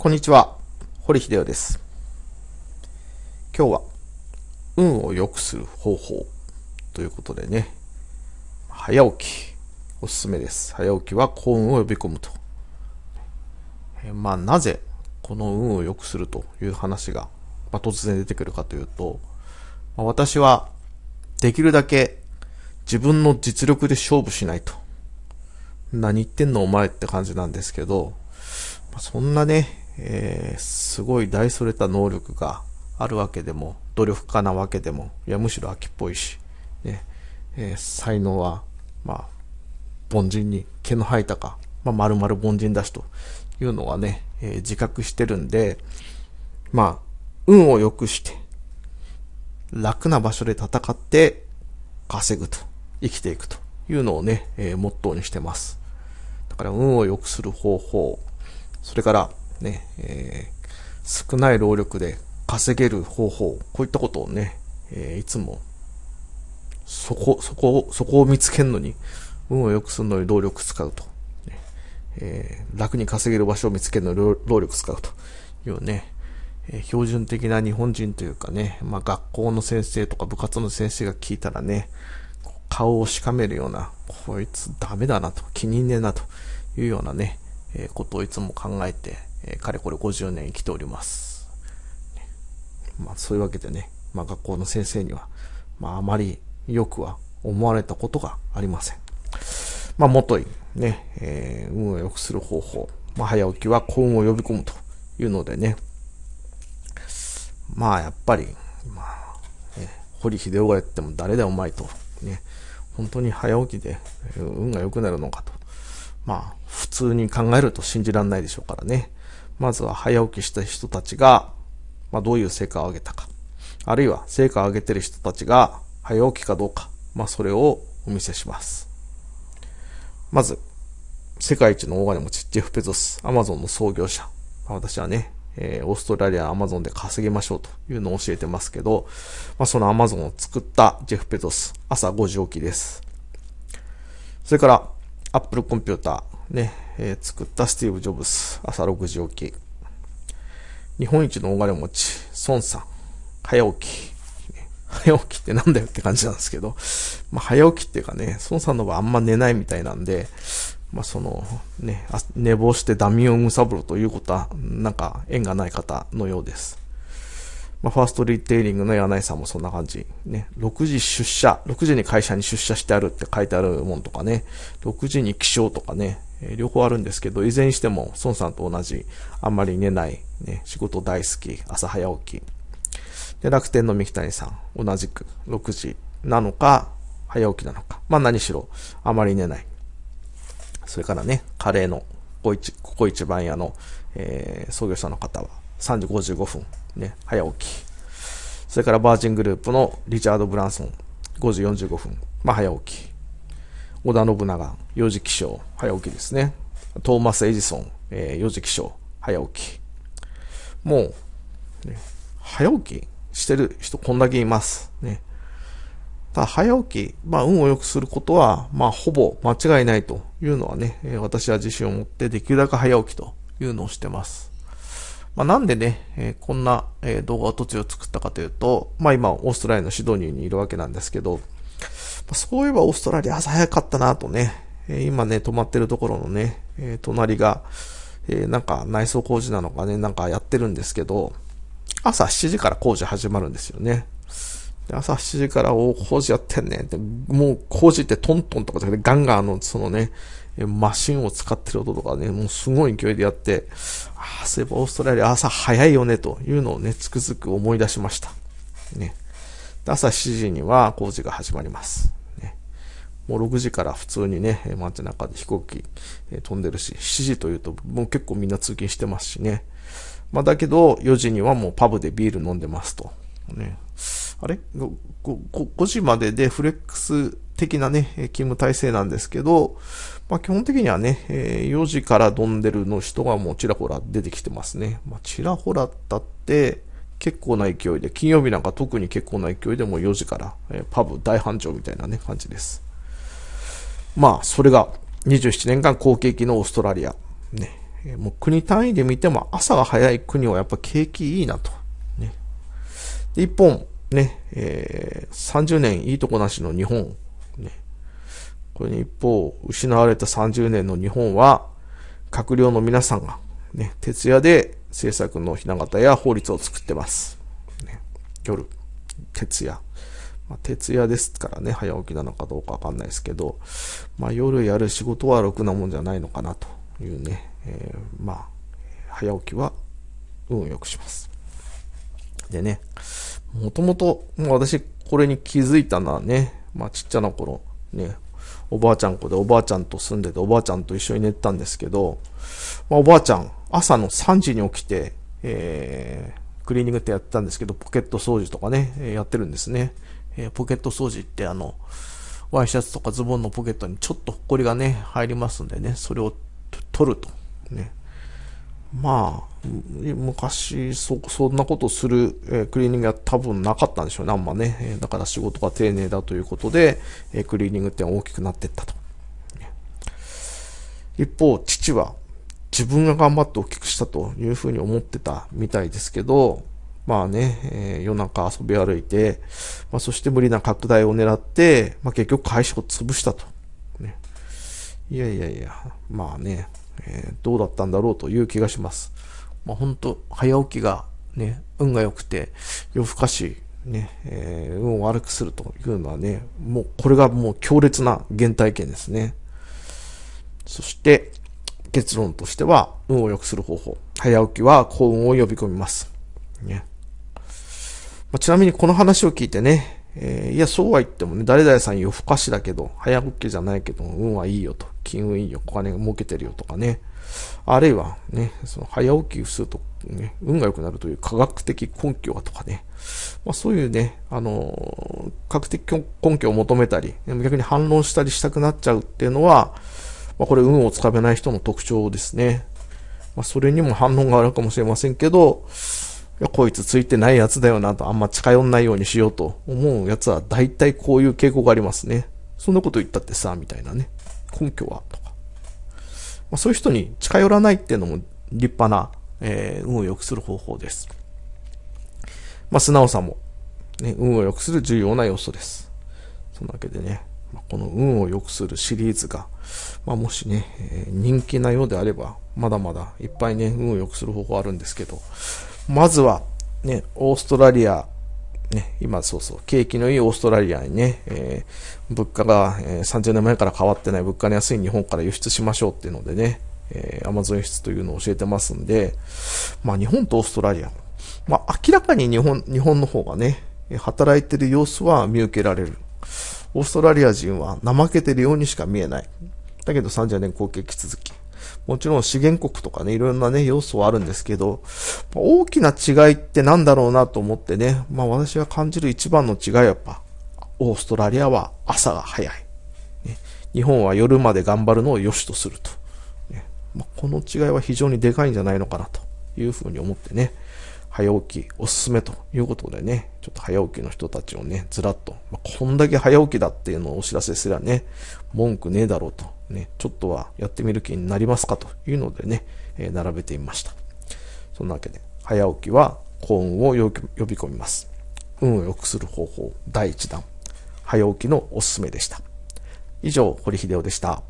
こんにちは、堀秀夫です。今日は、運を良くする方法ということでね、早起き、おすすめです。早起きは幸運を呼び込むと。えまあ、なぜ、この運を良くするという話が、まあ、突然出てくるかというと、まあ、私は、できるだけ自分の実力で勝負しないと。何言ってんのお前って感じなんですけど、まあ、そんなね、えー、すごい大それた能力があるわけでも、努力家なわけでも、いや、むしろ秋っぽいし、ね、えー、才能は、まあ、凡人に毛の生えたか、まあ、丸々凡人だしというのはね、えー、自覚してるんで、まあ、運を良くして、楽な場所で戦って、稼ぐと、生きていくというのをね、えー、モットーにしてます。だから運を良くする方法、それから、ね、えー、少ない労力で稼げる方法、こういったことをね、えー、いつも、そこ、そこ、そこを見つけるのに、運を良くするのに労力使うと。えー、楽に稼げる場所を見つけるのに労力使うというね、え標準的な日本人というかね、まあ学校の先生とか部活の先生が聞いたらね、顔をしかめるような、こいつダメだなと、気に入んねえなというようなね、えー、ことをいつも考えてえー、かれこれ50年生きております。まあ、そういうわけでね、まあ、学校の先生には、まあ、あまりよくは思われたことがありません。まあ、もとい、ね、えー、運を良くする方法。まあ、早起きは幸運を呼び込むというのでね。まあ、やっぱり、まあ、堀秀夫がやっても誰だお前と、ね、本当に早起きで運が良くなるのかと。まあ、普通に考えると信じられないでしょうからね。まずは早起きした人たちが、まあ、どういう成果を上げたか。あるいは成果を上げてる人たちが早起きかどうか。まあ、それをお見せします。まず、世界一の大金持ち、ジェフ・ペゾス、アマゾンの創業者。まあ、私はね、えー、オーストラリア、アマゾンで稼ぎましょうというのを教えてますけど、まあ、そのアマゾンを作ったジェフ・ペゾス、朝5時起きです。それから、アップルコンピューター、ね、えー、作ったスティーブ・ジョブス、朝6時起き。日本一の大金持ち、孫さん、早起き。早起きってなんだよって感じなんですけど、まあ、早起きっていうかね、孫さんの場合あんま寝ないみたいなんで、まあ、その、ね、寝坊してダミーをむさぶるということは、なんか縁がない方のようです。まあ、ファーストリテイリングの柳井さんもそんな感じ。ね、6時出社、6時に会社に出社してあるって書いてあるもんとかね、6時に起床とかね、えー、両方あるんですけど、いずれにしても、孫さんと同じ、あんまり寝ない、ね、仕事大好き、朝早起き。で、楽天の三木谷さん、同じく6時なのか、早起きなのか。まあ何しろ、あまり寝ない。それからね、カレーの、ここ一、ここ一番屋の、えー、創業者の方は、3時55分、ね、早起き。それからバージングループのリチャード・ブランソン、5時45分、まあ、早起き。織田信長、4時起床、早起きですね。トーマス・エジソン、えー、4時起床、早起き。もう、ね、早起きしてる人こんだけいます。ね。ただ早起き、まあ運を良くすることは、まあほぼ間違いないというのはね、私は自信を持ってできるだけ早起きというのをしてます。まあ、なんでね、えー、こんな、え動画を突如作ったかというと、まあ今、オーストラリアのシドニーにいるわけなんですけど、まあ、そういえばオーストラリア朝早かったなとね、えー、今ね、泊まってるところのね、え隣が、えなんか内装工事なのかね、なんかやってるんですけど、朝7時から工事始まるんですよね。朝7時から、お工事やってんねんって、もう工事ってトントンとかじゃなくてガンガンの、そのね、マシンを使ってる音とかね、もうすごい勢いでやって、ああ、そういえばオーストラリア朝早いよねというのをね、つくづく思い出しました。ね。朝7時には工事が始まります。ね、もう6時から普通にね、街中で飛行機、飛んでるし、7時というともう結構みんな通勤してますしね。まあだけど、4時にはもうパブでビール飲んでますと。ね。あれ 5, ?5 時まででフレックス的なね、勤務体制なんですけど、まあ、基本的にはね、え4時からドンデルの人がもうちらほら出てきてますね。まあ、ちらほらだって、結構な勢いで、金曜日なんか特に結構な勢いでもう4時から、えパブ大繁盛みたいなね、感じです。まあ、それが27年間好景気のオーストラリア。ね。もう国単位で見ても朝が早い国はやっぱ景気いいなと。ね。で、一本、ね、えー、30年いいとこなしの日本、ね、これに一方、失われた30年の日本は、閣僚の皆さんが、ね、徹夜で政策のひな形や法律を作ってます。ね、夜、徹夜。まあ、徹夜ですからね、早起きなのかどうかわかんないですけど、まあ、夜やる仕事はろくなもんじゃないのかなというね、えー、まあ、早起きは運良くします。でね、もともと、もう私、これに気づいたのはね、まあ、ちっちゃな頃、ね、おばあちゃん子でおばあちゃんと住んでて、おばあちゃんと一緒に寝てたんですけど、まあ、おばあちゃん、朝の3時に起きて、えー、クリーニングってやってたんですけど、ポケット掃除とかね、えー、やってるんですね。えー、ポケット掃除ってあの、ワイシャツとかズボンのポケットにちょっとホコリがね、入りますんでね、それを取ると。ね。まあ、昔そ、そんなことする、えクリーニングは多分なかったんでしょうね、あんまね。えだから仕事が丁寧だということで、えクリーニング店大きくなっていったと。一方、父は自分が頑張って大きくしたというふうに思ってたみたいですけど、まあね、えー、夜中遊び歩いて、まあ、そして無理な拡大を狙って、まあ、結局会社を潰したと。いやいやいや、まあね、えー、どうだったんだろうという気がします。まあ本当早起きがね、運が良くて、夜更かし、ね、えー、運を悪くするというのはね、もうこれがもう強烈な原体験ですね。そして、結論としては、運を良くする方法。早起きは幸運を呼び込みます。ね。まあ、ちなみにこの話を聞いてね、えー、いや、そうは言ってもね、誰々さん夜更かしだけど、早起きじゃないけど、運はいいよと、金運いいよ、お金が儲けてるよとかね。あるいはね、その早起きすると、ね、運が良くなるという科学的根拠がとかね。まあそういうね、あのー、科学的根拠を求めたり、逆に反論したりしたくなっちゃうっていうのは、まあこれ運をつかめない人の特徴ですね。まあそれにも反論があるかもしれませんけど、いや、こいつついてないやつだよなと、あんま近寄んないようにしようと思うやつは、大体こういう傾向がありますね。そんなこと言ったってさ、みたいなね。根拠はとか。まあ、そういう人に近寄らないっていうのも立派な、えー、運を良くする方法です。まあ、素直さも、ね、運を良くする重要な要素です。そんなわけでね、まこの運を良くするシリーズが、まあ、もしね、えー、人気なようであれば、まだまだいっぱいね、運を良くする方法あるんですけど、まずは、ね、オーストラリア、ね、今そうそう、景気のいいオーストラリアにね、えー、物価が、えー、30年前から変わってない物価の安い日本から輸出しましょうっていうのでね、えー、アマゾン輸出というのを教えてますんで、まあ日本とオーストラリア、まあ明らかに日本、日本の方がね、働いてる様子は見受けられる。オーストラリア人は怠けてるようにしか見えない。だけど30年後継き続き。もちろん資源国とかね、いろんなね、要素はあるんですけど、大きな違いってなんだろうなと思ってね、まあ私が感じる一番の違いはやっぱ、オーストラリアは朝が早い。ね、日本は夜まで頑張るのを良しとすると。ねまあ、この違いは非常にでかいんじゃないのかなというふうに思ってね、早起きおすすめということでね、ちょっと早起きの人たちをね、ずらっと、まあ、こんだけ早起きだっていうのをお知らせすらね、文句ねえだろうとね、ちょっとはやってみる気になりますかというのでね、えー、並べてみました。そんなわけで、早起きは幸運を呼び込みます。運を良くする方法第1弾、早起きのおすすめでした。以上、堀秀夫でした。